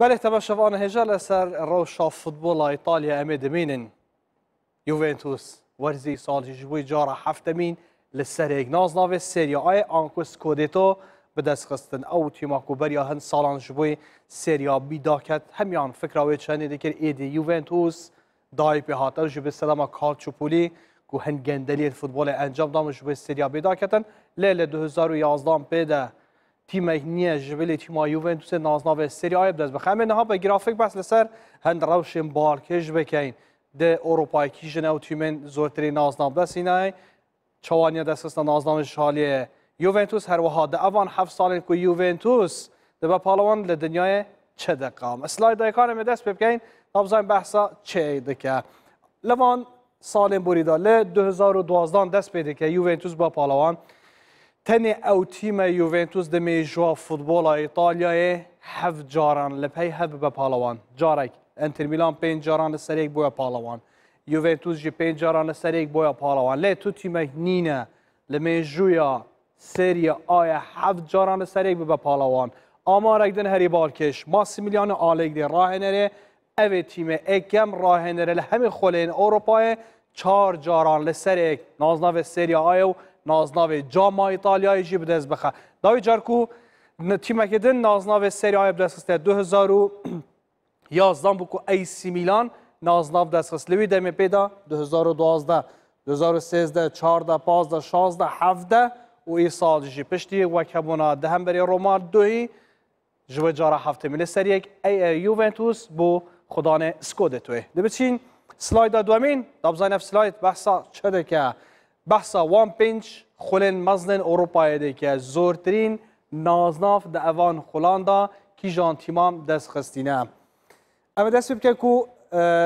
Melih تبشف آن هجا لسر روشا فوتبول إيطاليا امید مینن یوونتوس ورزی سال جوی جارا هفته مین لسر إغناز سریا آی آنکوس کودیتو به دست خستن او تیما کو بریا هند سالان جوی سریا بی داکت همیان فکر اوی چنی دکر ایدی یوونتوس دای پی به جوی سلام کالچو پولی کو هند گندلی فوتبال انجام دام جوی سریا بی داکتن لیل 2011 پیده تیم نیه جویلی تیم ایوون توسط سری آیب دست بخواهیم نها به گرافیک بس لسر هند روش این بار کش ده اوروپای کی جنه و تیم زورتری نازناب دست اینه های دست شالیه یوونتوس هر وحا ده اوان هفت سالین که یوونتوس ده با پالوان لدنیای چه دقام اسلاید دای کارم دست ببکنیم نبزایم بحثا چه ایده که سالم سالین بوریده دست بده که یوونتوس با پالوان تن او تیم یوونتوس دمی جوا فوتبال ایتالیا 7 جاران لپی هف به پالوان جارک انتر میلان پین جاران لسریک بویا پالوان یوونتوس جی پین جاران لسریک بویا پالوان لی تو تیم نینه لمی جویا سری آیا 7 جاران لسریک بویا پالوان آما رکدن هری بالکش، ما سی میلیان راه نره او تیم اکم راه نره لهم اروپای اوروپای چار جاران لسریک نازنا و سری آیا و نازناوی جاما ایتالیا جی بدز بخه داوی جارکو تیمه که دن نازناوی سری آی بدست خسته 2011 بو که ایسی میلان نازناو دست خست لوی دمی پیدا 2012 2013 14 15 16 17 و ای سال جی پشتی و کبونا دهم بری رومار دوی جوه جارا هفته ملی سر یک ای یوونتوس بو خدان سکوده توی دبچین سلاید دومین دابزاین اف سلاید بحثا چه که بحثا وان پنج خولن مزن اروپایی ده که زورترین نازناف ده اوان خولاندا کی جان تیمام دست خستینه اما دست بکن که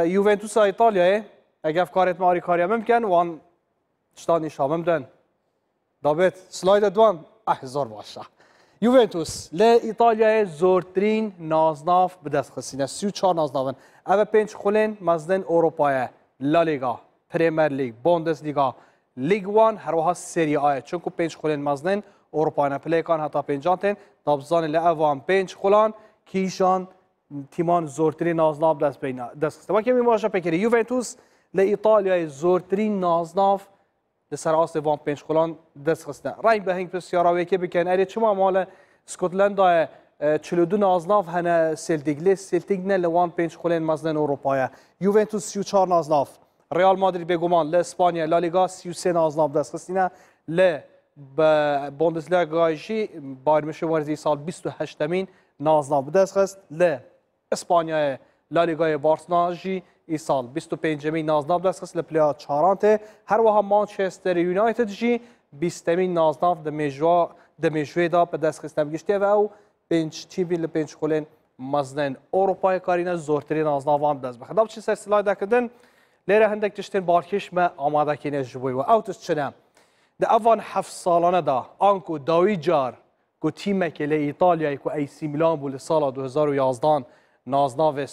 یوونتوس ایتالیا اگه افکارت ماری کاری ممکن وان چطانی شام دن دابت سلاید دوان احزار باشه یوونتوس ل ایتالیا زورترین نازناف به دست خستینه 34 نازنافن اما پنج خولن مزن اروپایی لالیگا پریمر لیگ بوندس لیگا لیگ وان هر وها سری چون که پنج خولن مزنن اروپا نه پلیکان حتی پنجاتن دابزان وان پنج خولان کیشان تیمان زورتری نازناف دست بینا دست خسته وکی می ماشا پکری یوونتوس ل ایتالیا زورتری نازناف در سر وان پنج خولان دست خسته رای به هنگ وی که بکن اری چما مال چلو چلودو نازناف هنه سلتیگ لی سلتیگ نه لوان پنج خولن مزنن اروپایا یوونتوس 34 نازناف رئال مادرید به گمان ل اسپانیا لالیگا 33 نازناب دستخستینه ل بوندسلیگا جی بایر مشوارزی سال 28 مین نازناب دستخست ل اسپانیا لالیگا بارسلونا جی ای سال 25 مین نازناب دستخست ل پلیا چارانته هر وها مانچستر یونایتد جی 20 مین نازناب د میجوا د میجوی دا په دستخستم گشته و او پنج چیوی ل پنج خولن مزنن اروپای کارینا زورترین نازناوان دست بخداب چی سر سلای دکدن لێرە هەندێک تشتێن باکیشمە ئامادەکەێنێ ژبوویەوە ئەو تشتنە دە ئەوان هەف ساڵانەدا ئانکو داوی جار گوتیمەکە لە ئیتالیایک و ئەیسی میلان بوو لە ساڵە 2011 نازناوێ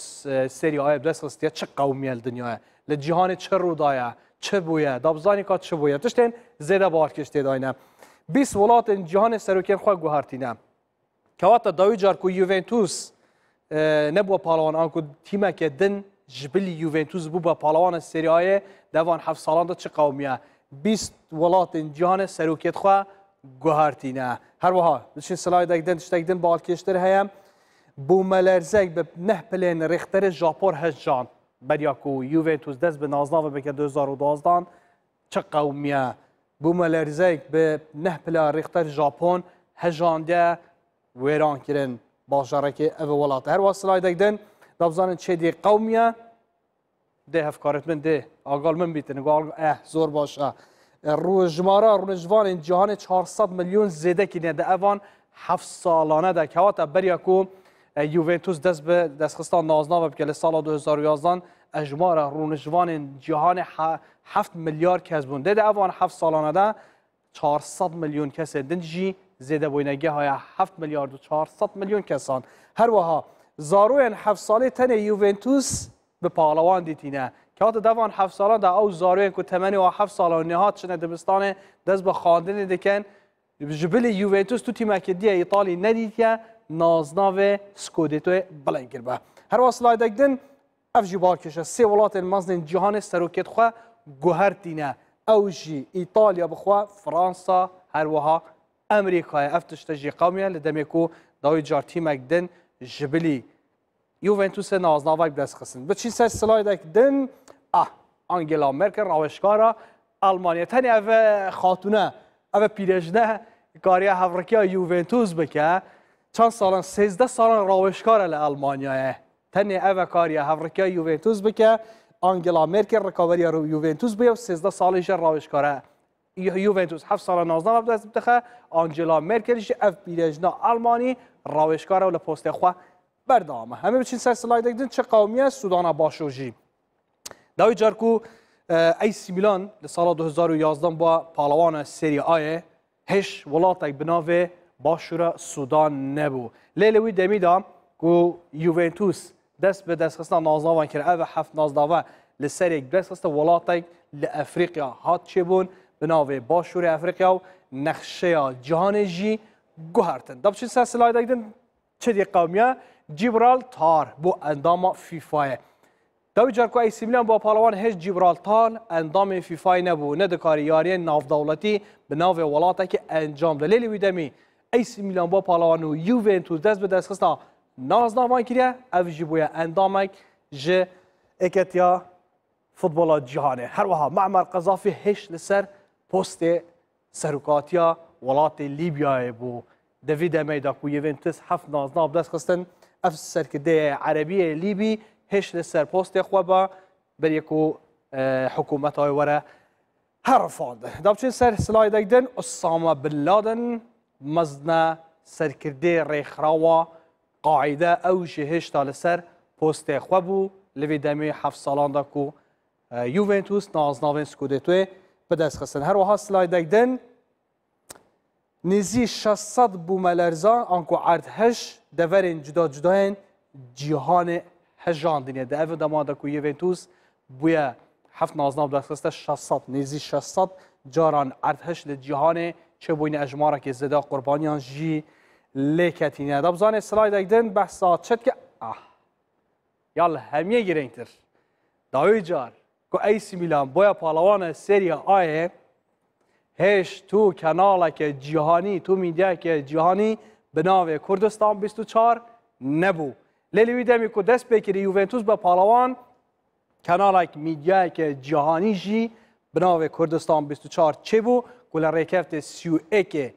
سری ئاە دەستستە چ قومیل دنیاە لە جیهانی چه ڕووداە چه بووە دابزانی کا چ بووە تشتێن زێدە باکیش تێداینە 20 وڵاتن جیهانی سەرۆکێن خۆ گوهارتینە کەواتە داوی جارکو یوڤنتوس نەبووە پاڵەوان ئاکو تیمەکە دن ji bilî Juventus bû be palavana Seriyayê devan heft salan de çi qawmiye bîst welatên cihanê serokêt xwe guhertîne. Her wiha diçin silaydek din tiştek din balkêştir heye bûmelerzek bi neh pilên rêxterê Japor hejjan berya ku Juventus dest bi naznavê bike 2012dan çi qewmiye. Bûmelerzek bi neh pila rêxter Japon hejandiye wêran kirin bajarekê ev welat. Her wa silaydek din dabzanin çêdî qewmiye, ده هفکارت من ده آگال من بیتن آگال اه زور باشه روزمارا روزوان این جهان 400 میلیون زده کنه ده اوان هفت سالانه ده که هاتا بریا کو یوونتوس دست به دست خستان نازنا بکل سال 2011 روزوان رونجوان جهان هفت میلیارد کس بونده ده اوان 7 سالانه ده 400 میلیون کس دنجی زیده بوینگی های 7 میلیارد و 400 میلیون کسان هر وها زاروین هفت ساله تن یوونتوس به پاهلوان دیتینه که هات دوان هفت سالان ده او زاروی که تمنی و هفت سالان نهات شنه دبستان دست به خواندن دکن جبل یوونتوس تو تیمک دیه ایتالی ندیتیه نازناو سکودتو بلند کربه هر واسلای دکدن اف جبار کشه سه ولات المزن جهان سروکت خواه گوهر دینه او جی ایتالیا بخوا فرانسا هر وها امریکای افتش تجی قومیه لدمیکو داوی جار تیمک دن جبلی یوونتوس نازناوک دست خسن به چین سر سلاید اک دن اه انگلا مرکل روشکارا المانیا تنی او خاتونه او پیرشنه کاری هفرکی یوونتوس بکه چند سالان سیزده سالان روشکارا لالمانیا اه تنی او کاری هفرکی یوونتوس بکه انگلا مرکل رکاوری رو یوونتوس بیا و سیزده سالیش روشکارا یوونتوس هفت سال نازنا بده دست بتخه مرکل اف آلمانی روشکاره و لپوست خواه بردامه همه بچین سر سلایدک دن چه قومیه سودانا باشوجی داوی جارکو ای سی میلان لسال 2011 با پالوان سری آی هش ولاتک بناوه باشورا سودان نبو لیلوی دمیدا کو یوونتوس دست به دست خستنا نازداوان کرد اوه هفت نازداوه لسری دست خسته ولاتک لافریقیا هات چه بون بناوه باشور افریقیا و نقشه جهان جی گوهرتن دبچین سر سلایدک دن چه دی قومیه جیبرالتار بو اندام فیفایه دوی جرکو ایسی سیملان با پالوان هیچ جیبرالتار اندام فیفای نبو ندکاری یاری ناف دولتی به ناف ولاته که انجام ده لیلی ویدمی ایسی سیملان با پالوان و یوونتوس دست به دست خستا ناز ناوان کریه او جیبویا اندامک جه اکتیا فوتبال جهانه هر وها معمر قذافی هیچ لسر پست سرکاتیا ولات لیبیای بو دوید امیدا کو یوونتوس هفت نازناب دست خستن ئەف سەرکردەیە عەربیە لیبی هێش لە سەرپۆستێ خوا بە بەرێک و حکوومەتەوەی وەرە هەرفادن داچین سەر سلای دەگدن ئوسامە بلادن مەزنە سەرکردێ ڕێکخراوە قاعدە ئەو ژ هێشتا لەسەر پۆستێ خوا بوو لەوێ دەمێ هەف ساڵاندا و یوڤنتوس نازناوێن سکودێت توێ بدەستخستن هەروەها سلای دەگدن نزی 600 بوومەلەرزان ئەنکو عردهش دوورین جدا جدا هین جیهان هجان دینه ده او دماده که یوینتوس بویا هفت نازنه و دوست کسته شهست نیزی شهست جاران ارتهش ده چه بوین اجمارا که زده قربانیان جی لیکتی نه ده سلاید سلای ده اگدن بحثات که اه یال همیه گیرنگ تر داوی جار که ایسی میلان بویا پالوان سریا آیه هش تو کنالا که جیهانی تو میدیا که جهانی به ناو کردستان 24 نبوو لیلوی دمی که دست بکری یوونتوس به پالوان کنالک میدیا که جهانی جی به ناو کردستان 24 چه بو گل ریکفت سیو ایک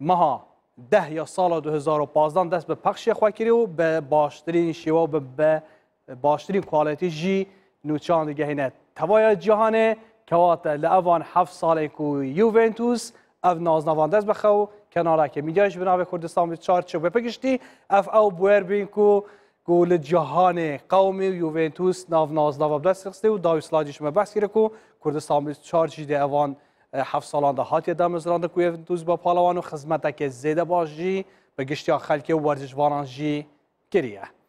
مها ده یا سال 2015 دست به پخش خواه کری و به باشترین شیوه و به باشترین کوالیتی جی نوچان دیگه هینه توای جهانه که واتا لعوان هفت ساله که یوونتوس اف نازنوانده است بخو کناره که میگاش به ناو کردستان به چار چه بپگشتی اف او بویر بین کو گول جهان قوم یوونتوس ناو نازنوا دست خسته و داوی سلاجش ما بحث کرد کو کردستان به چار ده اوان هفت سالان ده هاتی دم زرانده کو یوونتوس با پالوان و خدمت که زیده باشی به گشتیا خلک ورزش وارانجی کریه